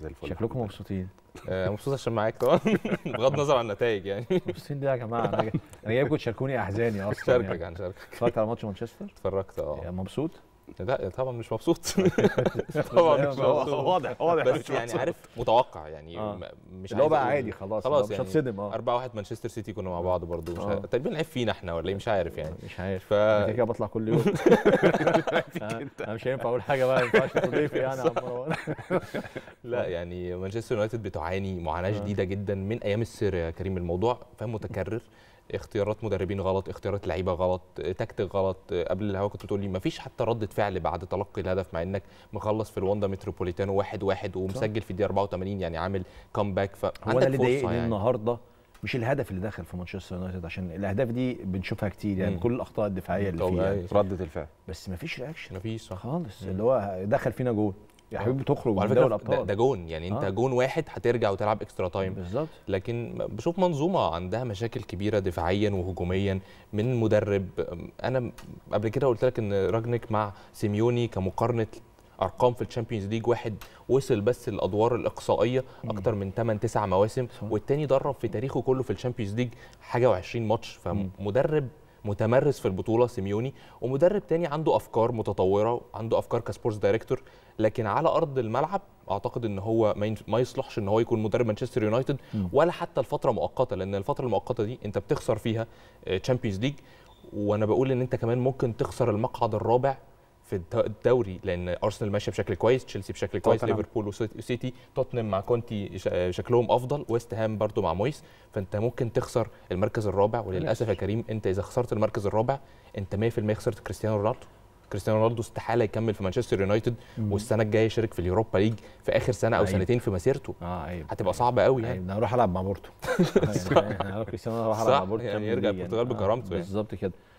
زي الفل شكلكم مبسوطين آه، مبسوط عشان معاك طبعا بغض النظر عن النتائج يعني مبسوطين دي يا جماعه انا جايبكم تشاركوني احزاني اصلا شاركك يعني. هنشاركك اتفرجت على ماتش مانشستر؟ اتفرجت اه مبسوط؟ لا طبعا مش مبسوط طبعا مش يعني مبسوط واضح واضح بس يعني عارف متوقع يعني آه. مش اللي هو بقى عادي خلاص خلاص يعني مش هتصدم اه 4 1 مانشستر سيتي كنا مع بعض برضه مش آه. تقريبا لعيب فينا احنا ولا ايه مش عارف يعني مش عارف ف كده كده بطلع كل يوم انا مش هينفع اقول حاجه بقى ما ينفعش تضيف يعني عمار لا يعني مانشستر يونايتد بتعاني معاناه آه. شديده جدا من ايام السير يا كريم الموضوع فاهم متكرر اختيارات مدربين غلط اختيارات لعيبه غلط تكتيك غلط قبل الهوا كنت بتقول لي ما فيش حتى ردة فعل بعد تلقي الهدف مع انك مخلص في الواندا متروبوليتانو 1-1 واحد واحد ومسجل في الدقيقه 84 يعني عامل كامباك فعندك هو اللي ضايقني يعني. النهارده مش الهدف اللي دخل في مانشستر يونايتد عشان الاهداف دي بنشوفها كتير يعني مم. كل الاخطاء الدفاعيه اللي فيها يعني. رده الفعل بس ما فيش رياكشن ما فيش خالص مم. اللي هو دخل فينا جول يا حبيبي تخرج وعلى فكره ده, ده جون يعني انت آه. جون واحد هترجع وتلعب اكسترا تايم بالظبط لكن بشوف منظومه عندها مشاكل كبيره دفاعيا وهجوميا من مدرب انا قبل كده قلت لك ان راجنيك مع سيميوني كمقارنه ارقام في الشامبيونز ليج واحد وصل بس الادوار الاقصائيه اكتر من 8 9 مواسم والتاني درب في تاريخه كله في الشامبيونز ليج حاجه و20 ماتش فمدرب متمرس في البطوله سيميوني ومدرب تاني عنده افكار متطوره عنده افكار كسبورتس دايركتور لكن على ارض الملعب اعتقد ان هو ما يصلحش ان هو يكون مدرب مانشستر يونايتد ولا حتى الفتره مؤقته لان الفتره المؤقته دي انت بتخسر فيها تشامبيونز آه، ليج وانا بقول ان انت كمان ممكن تخسر المقعد الرابع في الدوري لان ارسنال ماشيه بشكل كويس تشيلسي بشكل كويس ليفربول وسيتي توتنهام مع كونتي شكلهم افضل ويست هام برده مع مويس فانت ممكن تخسر المركز الرابع وللاسف يا كريم انت اذا خسرت المركز الرابع انت 100% خسرت كريستيانو رونالدو كريستيانو رونالدو استحاله يكمل في مانشستر يونايتد والسنه الجايه يشارك في اليوروبا ليج في اخر سنه او عيب. سنتين في مسيرته اه عيب. هتبقى صعبه قوي يعني انا هروح العب مع بورتو كريستيانو هروح العب مع بورتو يعني يرجع يعني. البرتغال آه، بكرامته يعني. بالظبط كده